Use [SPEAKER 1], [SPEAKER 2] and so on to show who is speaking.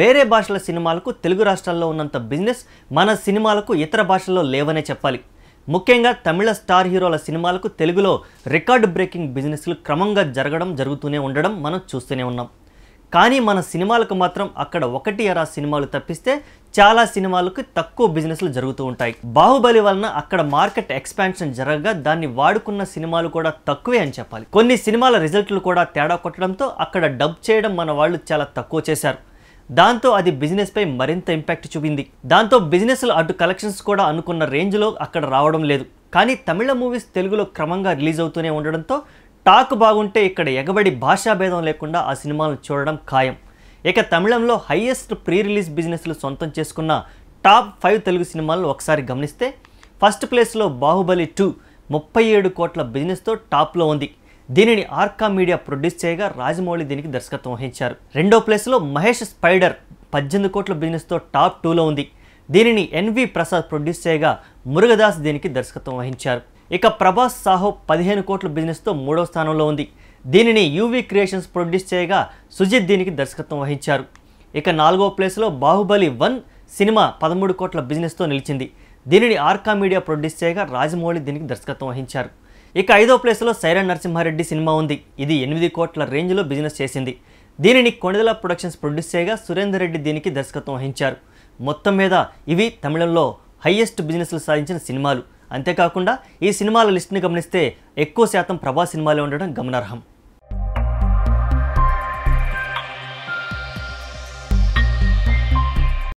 [SPEAKER 1] వేరే భాషల సినిమాలకు తెలుగు రాష్ట్రాల్లో ఉన్నంత బిజినెస్ మన సినిమాలకు ఇతర భాషల్లో లేవనే చెప్పాలి ముఖ్యంగా తమిళ స్టార్ హీరోల సినిమాలకు తెలుగులో రికార్డ్ బ్రేకింగ్ బిజినెస్లు క్రమంగా జరగడం జరుగుతూనే ఉండడం మనం చూస్తూనే ఉన్నాం కానీ మన సినిమాలకు మాత్రం అక్కడ ఒకటి అరా సినిమాలు తప్పిస్తే చాలా సినిమాలకు తక్కువ బిజినెస్లు జరుగుతూ ఉంటాయి బాహుబలి వలన అక్కడ మార్కెట్ ఎక్స్పాన్షన్ జరగగా దాన్ని వాడుకున్న సినిమాలు కూడా తక్కువే అని చెప్పాలి కొన్ని సినిమాల రిజల్ట్లు కూడా తేడా కొట్టడంతో అక్కడ డబ్ చేయడం మన వాళ్ళు చాలా తక్కువ చేశారు దాంతో అది బిజినెస్పై మరింత ఇంపాక్ట్ చూపింది దాంతో బిజినెస్లు అటు కలెక్షన్స్ కూడా అనుకున్న రేంజ్లో అక్కడ రావడం లేదు కానీ తమిళ మూవీస్ తెలుగులో క్రమంగా రిలీజ్ అవుతూనే ఉండడంతో టాక్ బాగుంటే ఇక్కడ ఎగబడి భాషాభేదం లేకుండా ఆ సినిమాలను చూడడం ఖాయం ఇక తమిళంలో హయ్యెస్ట్ ప్రీ రిలీజ్ బిజినెస్లు సొంతం చేసుకున్న టాప్ ఫైవ్ తెలుగు సినిమాలు ఒకసారి గమనిస్తే ఫస్ట్ ప్లేస్లో బాహుబలి టూ ముప్పై ఏడు కోట్ల బిజినెస్తో టాప్లో ఉంది దీనిని ఆర్కా మీడియా ప్రొడ్యూస్ చేయగా రాజమౌళి దీనికి దర్శకత్వం వహించారు రెండో ప్లేస్లో మహేష్ స్పైడర్ పద్దెనిమిది కోట్ల బిజినెస్తో టాప్ టూలో ఉంది దీనిని ఎన్వి ప్రసాద్ ప్రొడ్యూస్ చేయగా మురుగదాస్ దీనికి దర్శకత్వం వహించారు ఇక ప్రభాస్ సాహో పదిహేను కోట్ల బిజినెస్తో మూడవ స్థానంలో ఉంది దీనిని యూవీ క్రియేషన్స్ ప్రొడ్యూస్ చేయగా సుజిత్ దీనికి దర్శకత్వం వహించారు ఇక నాలుగో ప్లేస్లో బాహుబలి వన్ సినిమా పదమూడు కోట్ల బిజినెస్తో నిలిచింది దీనిని ఆర్కా మీడియా ప్రొడ్యూస్ చేయగా రాజమౌళి దీనికి దర్శకత్వం వహించారు ఇక ఐదో ప్లేస్లో సైరన్ నరసింహారెడ్డి సినిమా ఉంది ఇది ఎనిమిది కోట్ల రేంజ్లో బిజినెస్ చేసింది దీనిని కొండదల ప్రొడక్షన్స్ ప్రొడ్యూస్ చేయగా సురేందర్ రెడ్డి దీనికి దర్శకత్వం వహించారు మొత్తం మీద ఇవి తమిళంలో హయ్యెస్ట్ బిజినెస్లు సాధించిన సినిమాలు అంతేకాకుండా ఈ సినిమాల లిస్ట్ని గమనిస్తే ఎక్కువ శాతం ప్రభా సినిమాలే ఉండడం గమనార్హం